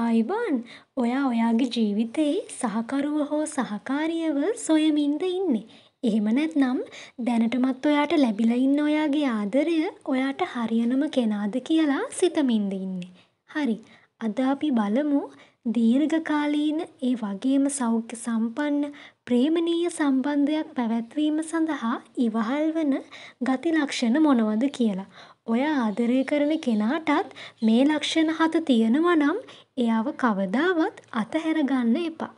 ආයිබාන් ඔයා ඔයාගේ ජීවිතයේ සහකරුව හෝ සහකාරියව සොයමින්ද ඉන්නේ. එහෙම නැත්නම් දැනටමත් ඔයාට ලැබිලා ඉන්න ඔයාගේ ආදරය ඔයාට හරියනම කෙනාද කියලා සිතමින්ද ඉන්නේ. හරි. අද අපි බලමු දීර්ඝකාලීන ඒ වගේම සෞඛ්‍ය සම්පන්න ප්‍රේමණීය සම්බන්ධයක් පැවැත්වීම සඳහා ඉවහල් වන ගති ලක්ෂණ මොනවද කියලා. ඔයා ආදරය කරන කෙනාටත් මේ ලක්ෂණ හත තියෙනවා නම් එයාව කවදාවත් අතහැර ගන්න එපා.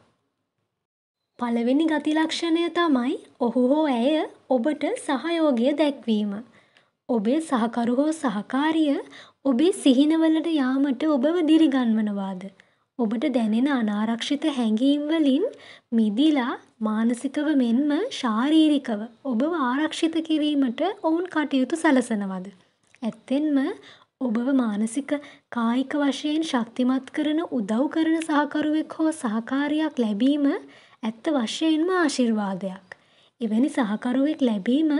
පළවෙනි ගති ලක්ෂණය තමයි ඔහු හෝ ඇය ඔබට සහයෝගය දැක්වීම. ඔබේ සහකරු හෝ සහකාරිය ඔබේ සිහිනවලට යාමට ඔබව දිරිගන්වනවාද? ඔබට දැනෙන අනාරක්ෂිත හැඟීම් වලින් මිදිලා මානසිකව මෙන්ම ශාරීරිකව ඔබව ආරක්ෂිත කිරීමට ඔවුන් කටයුතු සලසනවද? ඇත්තෙන්ම ඔබව මානසික කායික වශයෙන් ශක්තිමත් කරන උදව් කරන සහකරුවෙක් හෝ සහකාරියක් ලැබීම ඇත්ත වශයෙන්ම ආශිර්වාදයක්. එවැනි සහකරුවෙක් ලැබීම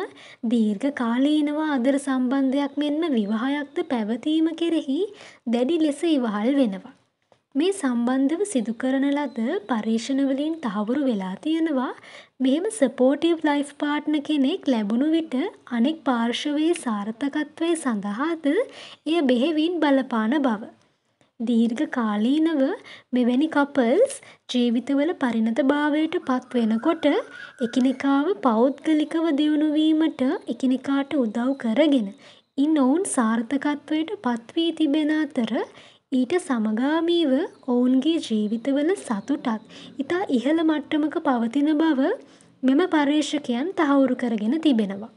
දීර්ඝ කාලීනව ආදර සම්බන්ධයක් මෙන්ම විවාහයක්ද පැවතීම කෙරෙහි දැඩි ලෙස ඉවහල් වෙනවා. මේ සම්බන්ධව සිදුකරන ලද පර්යේෂණවලින් තහවුරු වෙලා තියෙනවා මෙහෙම සපෝටිව් ලයිෆ් පාට්න කෙනෙක් ලැබුණු විට අනෙක් පාර්ශවයේ සාර්ථකත්වය සඳහාද එය බෙහෙවින් බලපාන බව. දීර්ඝ කාලීනව මෙවැනි කපල්ස් ජීවිතවල පරිණත භාවයට පත් වෙනකොට එකිනෙකාව පෞද්ගලිකව දියුණුවීමට එකිනෙකාට උදව් කරගෙන ඉන් ඔවුන් සාර්ථකත්වයට පත්වී තිබෙන අතර ඊට සමගාමීව ඔවුන්ගේ ජීවිතවල සතුටත් ඉතා ඉහළ මට්ටමක පවතින බව මෙම පර්යේෂකයන් තහවුරු කරගෙන තිබෙනවා.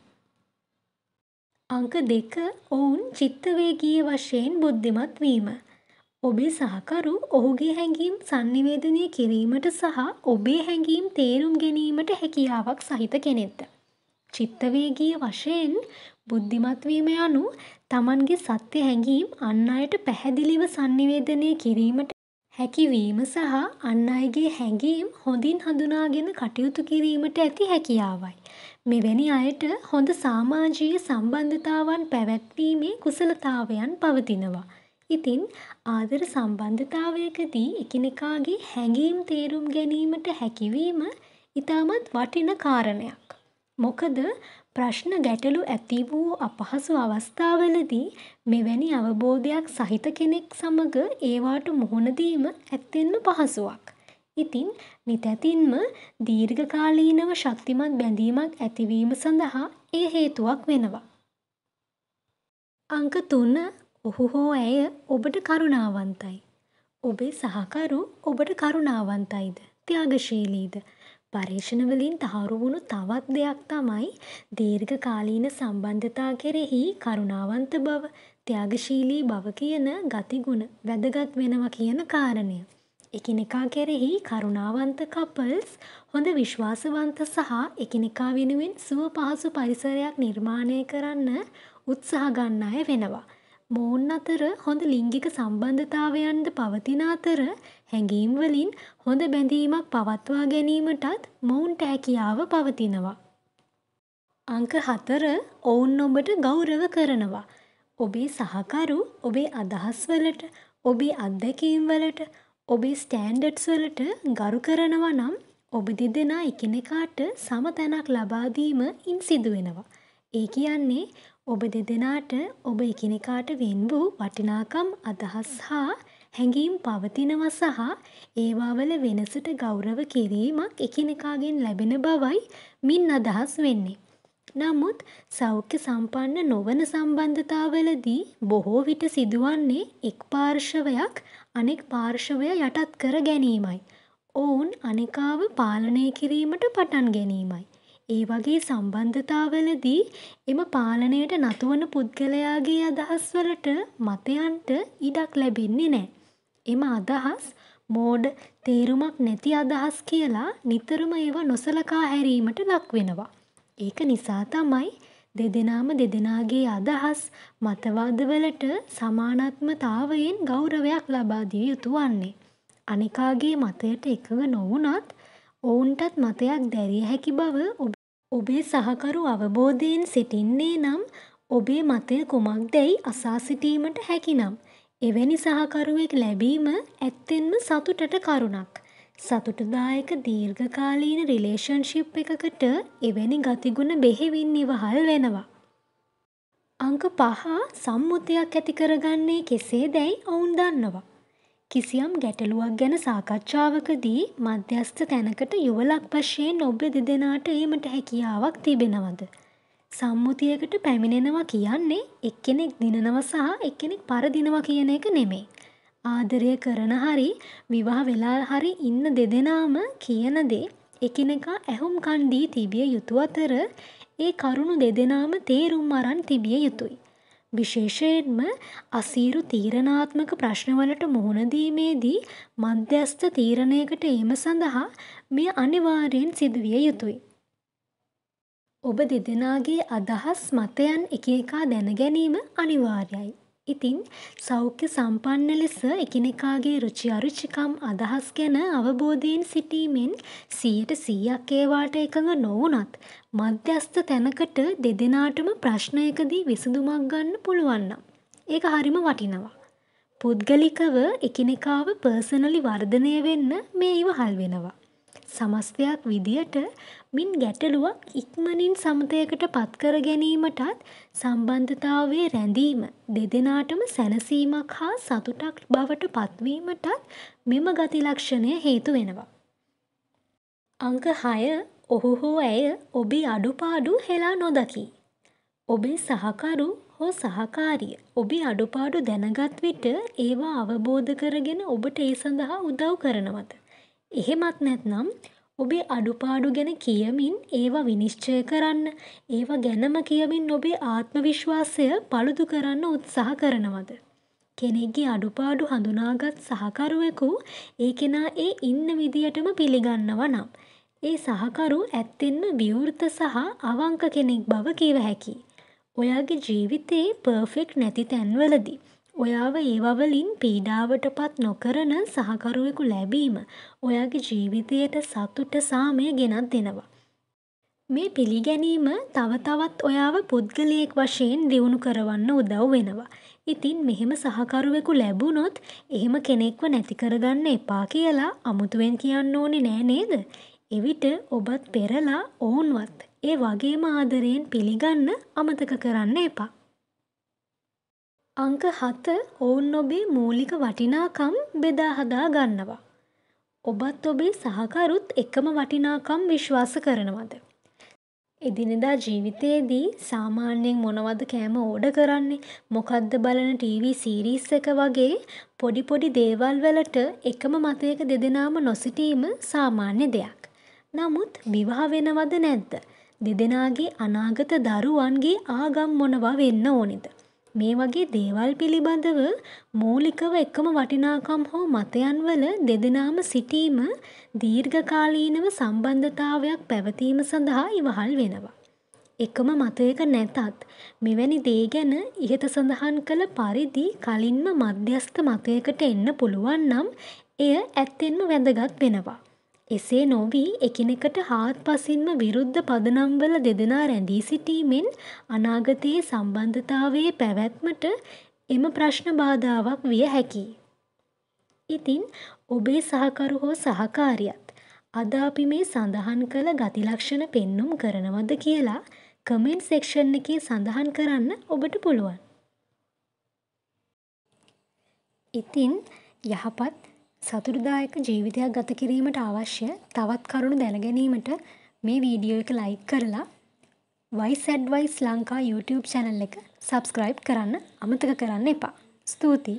අංක දෙක ඔවුන් චිත්තවේගීය වශයෙන් බුද්ධිමත් වීම. ඔබේ සහකරු ඔහුගේ හැඟීම් සංනිවේදනය කිරීමට සහ ඔබේ හැඟීම් තේරුම් ගැනීමට හැකියාවක් සහිත කෙනෙක්ද. චිත්තවේගීය වශයෙන් බුද්ධිමත් වීම යනු තමන්ගේ සත්‍ය හැඟීම් අන් අයට පැහැදිලිව සන්නිවේදනය කිරීමට හැකිවීම සහ අන් අයගේ හැඟීම් හොඳින් හඳුනාගෙන කටයුතු කිරීමට ඇති හැකියාවයි. මෙවැනි අයට හොඳ සාමාජීය සම්බන්ධතාවන් පැවැත්වීමේ කුසලතාවයන් පවතිනවා. ඉතින් ආදර සම්බන්ධතාවයකදී එකිනෙකාගේ හැඟීම් තේරුම් ගැනීමට හැකිවීම ඉතාමත් වටින කාරණයක්. මොකද ප්‍රශ්න ගැටලු ඇති වූ අපහසු අවස්ථාවලදී මෙවැනි අවබෝධයක් සහිත කෙනෙක් සමඟ ඒවාට මුහුණ දීම ඇත්තෙන්ම පහසුවක්. ඉතින් නිතැතින්ම දීර්ඝකාලීනව ශක්තිමත් බැඳීමක් ඇතිවීම සඳහා එය හේතුවක් වෙනවා. අංක තුන ඔහු හෝ ඇය ඔබට කරුණාවන්තයි. ඔබේ සහකරු ඔබට කරුණාවන්තයිද ත්‍යාගශීලීද පර්යේෂණ වලින් තහවුරු වුණු තවත් දෙයක් තමයි දීර්ඝ කාලීන සම්බන්ධතා කෙරෙහි කරුණාවන්ත බව, ත්‍යාගශීලී බව කියන ගතිගුණ වැදගත් වෙනවා කියන කාරණය. එකිනෙකා කෙරෙහි කරුණාවන්ත කපල්ස් හොඳ විශ්වාසවන්ත සහ එකිනෙකා වෙනුවෙන් සුව පහසු පරිසරයක් නිර්මාණය කරන්න උත්සාහ ගන්න අය වෙනවා. මොවුන් අතර හොඳ ලිංගික සම්බන්ධතාවයන් ද පවතින අතර හැඟීම්වලින් හොඳ බැඳීමක් පවත්වා ගැනීමටත් මොවුන්ට හැකියාව පවතිනවා. අංක හතර ඔවුන් ඔබට ගෞරව කරනවා. ඔබේ සහකරු ඔබේ අදහස්වලට ඔබේ අත්දැකීම්වලට ඔබේ ස්ටෑන්ඩඩ්ස් වලට ගරු කරනවා නම් ඔබ දෙදෙනා එකිනෙකාට සම තැනක් ලබාදීම ඉන් සිදුවෙනවා. ඒ කියන්නේ ඔබ දෙදෙනාට ඔබ එකිනෙකාට වෙන් වූ වටිනාකම් අදහස් හා හැඟීම් පවතිනවා සහ ඒවා වල වෙනසට ගෞරව කිරීමක් එකිනෙකාගෙන් ලැබෙන බවයි මින් අදහස් වෙන්නේ. නමුත් සෞඛ්‍ය සම්පන්න නොවන සම්බන්ධතාවලදී බොහෝ විට සිදුවන්නේ එක් පාර්ශවයක් අනෙක් පාර්ශවය යටත් කර ගැනීමයි. ඔවුන් අනිකාව පාලනය කිරීමට පටන් ගැනීමයි. ඒ වගේ සම්බන්ධතාවලදී එම පාලනයට නතුවන පුද්ගලයාගේ අදහස්වලට මතයන්ට ඉඩක් ලැබෙන්නේ නෑ. එම අදහස් මෝඩ තේරුමක් නැති අදහස් කියලා නිතරම ඒවා නොසලකා හැරීමට ලක්වෙනවා. ඒක නිසා තමයි දෙදෙනාම දෙදෙනාගේ අදහස් මතවාදවලට සමානත්මතාවයෙන් ගෞරවයක් ලබාදිය යුතු වන්නේ. අනෙකාගේ මතයට එකඟ නොවුනත් ඔවුන්ටත් මතයක් දැරිය හැකි බව ඔබ ඔබේ සහකරු අවබෝධයෙන් සිටින්නේ නම් ඔබේ මතය කුමක්දැයි අසා සිටීමට හැකිනම්. එවැනි සහකරුවෙක් ලැබීම ඇත්තෙන්ම සතුටට කරුණක්. සතුටදායක දීර්ඝකාලීන රිලේෂන්ශිප් එකකට එවැනි ගතිගුණ බෙහෙවින් ඉවහල් වෙනවා. අංක පහ සම්මුතියක් ඇතිකරගන්නේ කෙසේ දැයි ඔවුන් දන්නවා. කිසියම් ගැටලුවක් ගැන සාකච්ඡාවකදී මධ්‍යස්ථ තැනකට යුවලක් වශයෙන් ඔබ දෙදෙනාට ඒමට හැකියාවක් තිබෙනවද. සම්මුතියකට පැමිණෙනවා කියන්නේ එක්කෙනෙක් දිනනව සහ එක්කෙනෙක් පරදිනවා කියන එක නෙමේ. ආදරය කරන හරි විවාහ වෙලා හරි ඉන්න දෙදෙනාම කියන දේ එකිනෙකා ඇහුම්කන් දී තිබිය යුතු අතර ඒ කරුණු දෙදෙනාම තේරුම් අරන් තිබිය යුතුයි. විශේෂයෙන්ම අසීරු තීරණාත්මක ප්‍රශ්නවලට මුහුණ දීමේදී මධ්‍යස්ථ තීරණයකට ඒම සඳහා මෙය අනිවාර්යෙන් සිදුවිය යුතුයි. ඔබ දෙදෙනාගේ අදහස් මතයන් එක එකා දැන ගැනීම අනිවාර්යයි. ඉතින් සෞඛ්‍ය සම්පන්න ලෙස එකිනෙකාගේ රුචි අරුචිකම් අදහස් ගැන අවබෝධයෙන් සිටීමෙන් සීයට සීයක් ඒවාට එකඟ නොවනත් මධ්‍යස්ථ තැනකට දෙදෙනාටම ප්‍රශ්නයකදී විසඳුමක් ගන්න පුළුවන්නම්. ඒක හරිම වටිනවා. පුද්ගලිකව එකිනෙකාව පර්සනලි වර්ධනය වෙන්න මේ ඉවහල් වෙනවා. සමස්තයක් විදියට මින් ගැටලුවක් ඉක්මනින් සමතයකට පත්කර ගැනීමටත් සම්බන්ධතාවේ රැඳීම දෙදෙනාටම සැනසීමක් හා සතුටක් බවට පත්වීමටත් මෙම ගතිලක්ෂණය හේතු වෙනවා. අංක හය ඔහු හෝ ඇය ඔබේ අඩුපාඩු හෙලා නොදකි. ඔබේ සහකරු හෝ සහකාරිය ඔබේ අඩුපාඩු දැනගත් විට ඒවා අවබෝධ කරගෙන ඔබට ඒ සඳහා උදව් කරනවද. එහෙමත් නැත්නම් ඔබේ අඩුපාඩු ගැන කියමින් ඒවා විනිශ්චය කරන්න ඒවා ගැනම කියමින් ඔබේ ආත්ම විශ්වාසය පළුදු කරන්න උත්සාහ කරනවද. කෙනෙක්ගේ අඩුපාඩු හඳුනාගත් සහකරුවෙකු ඒ කෙනා ඒ ඉන්න විදියටම පිළිගන්නව නම්. ඒ සහකරු ඇත්තෙන්ම විවෘත සහ අවංක කෙනෙක් බව කිව හැකි. ඔයාගේ ජීවිතයේ පර්ෆෙක්් නැති තැන්වලදී. ඔයාව ඒවා වලින් පීඩාවට පත් නොකරන සහකරුවෙකු ලැබීම ඔයාගේ ජීවිතයට සතුට සාමය ගෙනත් දෙනවා. මේ පිළිගැනීම තව තවත් ඔයාව පුද්ගලයෙක් වශයෙන් දියුණු කරවන්න උදව් වෙනවා. ඉතින් මෙහෙම සහකරුවෙකු ලැබුණොත් එහෙම කෙනෙක්ව නැති කරගන්න එපා කියලා අමුතුවෙන් කියන්න ඕනේ නෑ නේද? එවිට ඔබත් පෙරලා ඔවුන්වත් ඒ වගේම ආදරයෙන් පිළිගන්න අමතක කරන්න එපා. අංක හත ඔවුන් ඔබේ මූලික වටිනාකම් බෙදා හදා ගන්නවා. ඔබත් ඔබේ සහකරුත් එකම වටිනාකම් විශ්වාස කරනවද. එදිනෙදා ජීවිතයේදී සාමාන්‍යයෙන් මොනවද කෑම ඕඩ කරන්නේ මොකක්ද බලන ටීවී සීරීස් එක වගේ පොඩි පොඩි දේවල් වලට එකම මතයක දෙදෙනාම නොසිටීම සාමාන්‍ය දෙයක්. නමුත් විවාහ වෙනවද නැද්ද. දෙදෙනාගේ අනාගත දරුවන්ගේ ආගම් මොනවා වෙන්න ඕනිද. මේ වගේ දේවල් පිළිබඳව මූලිකව එකම වටිනාකම් හෝ මතයන් වල දෙදෙනාම සිටීම දීර්ඝකාලීනව සම්බන්ධතාවයක් පැවතීම සඳහා ඉවහල් වෙනවා. එකම මතයක නැතත් මෙවැනි දේ ගැන ඉහත සඳහන් කළ පරිදි කලින්ම මධ්‍යස්ථ මතයකට එන්න පුළුවන් නම් එය ඇත්තෙන්ම වැදගත් වෙනවා. එසේ නොවී එකිනෙකට හාත්පසින්ම විරුද්ධ පදනම්වල දෙදෙනා රැඳී සිටීමෙන් අනාගතයේ සම්බන්ධතාවයේ පැවැත්මට එම ප්‍රශ්න බාධාවක් විය හැකියි. ඉතින් ඔබේ සහකරු හෝ සහකාරියත් අද අපි මේ සඳහන් කළ ගතිලක්ෂණ පෙන්නුම් කරනවද කියලා කමෙන්ට් සෙක්ෂන් එකේ සඳහන් කරන්න ඔබට පුළුවන්. ඉතින් යහපත් සතුටුදායක ජීවිතයක් ගත කිරීමට අවශ්‍ය තවත් කරුණු දැනගැනීමට මේ වීඩියෝ එක ලයික් කරලා wise advice Lanka YouTube channel එක සබස්ක්‍රයිබ් කරන්න අමතක කරන්න එපා. ස්තුතියි!